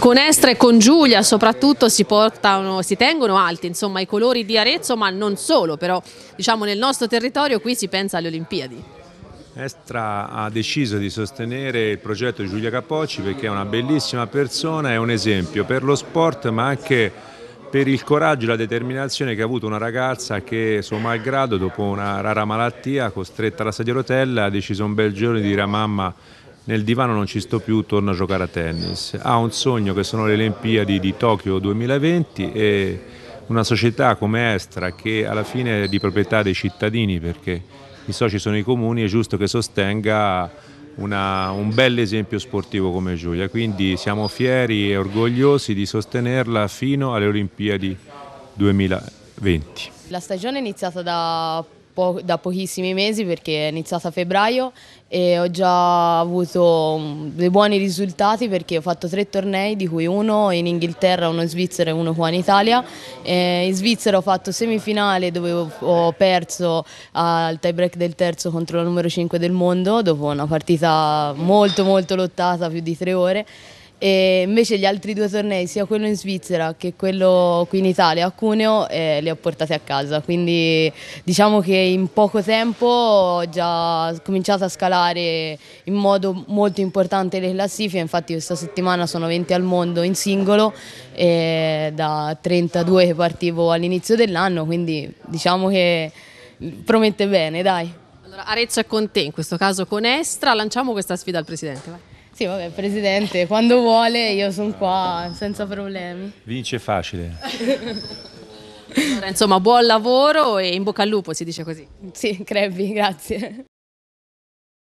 Con Estra e con Giulia soprattutto si, portano, si tengono alti insomma, i colori di Arezzo, ma non solo, però diciamo, nel nostro territorio qui si pensa alle Olimpiadi. Estra ha deciso di sostenere il progetto di Giulia Capocci perché è una bellissima persona, è un esempio per lo sport ma anche per il coraggio e la determinazione che ha avuto una ragazza che, suo malgrado, dopo una rara malattia, costretta alla sedia a rotella, ha deciso un bel giorno di dire a mamma nel divano non ci sto più, torno a giocare a tennis. Ha un sogno che sono le Olimpiadi di Tokyo 2020 e una società come Estra che alla fine è di proprietà dei cittadini perché i soci sono i comuni, è giusto che sostenga una, un bel esempio sportivo come Giulia, quindi siamo fieri e orgogliosi di sostenerla fino alle Olimpiadi 2020. La stagione è iniziata da po da pochissimi mesi perché è iniziata a febbraio e ho già avuto mm, dei buoni risultati perché ho fatto tre tornei di cui uno in Inghilterra, uno in Svizzera e uno qua in Italia. E in Svizzera ho fatto semifinale dove ho perso al tie break del terzo contro la numero 5 del mondo dopo una partita molto molto lottata, più di tre ore e invece gli altri due tornei, sia quello in Svizzera che quello qui in Italia a Cuneo, eh, li ho portati a casa, quindi diciamo che in poco tempo ho già cominciato a scalare in modo molto importante le classifiche, infatti questa settimana sono 20 al mondo in singolo, eh, da 32 che partivo all'inizio dell'anno, quindi diciamo che promette bene, dai. Allora, Arezzo è con te, in questo caso con Estra, lanciamo questa sfida al Presidente. Vai. Sì, vabbè, presidente, quando vuole io sono qua senza problemi. Vince facile. allora, insomma, buon lavoro e in bocca al lupo, si dice così. Sì, Crebbi, grazie.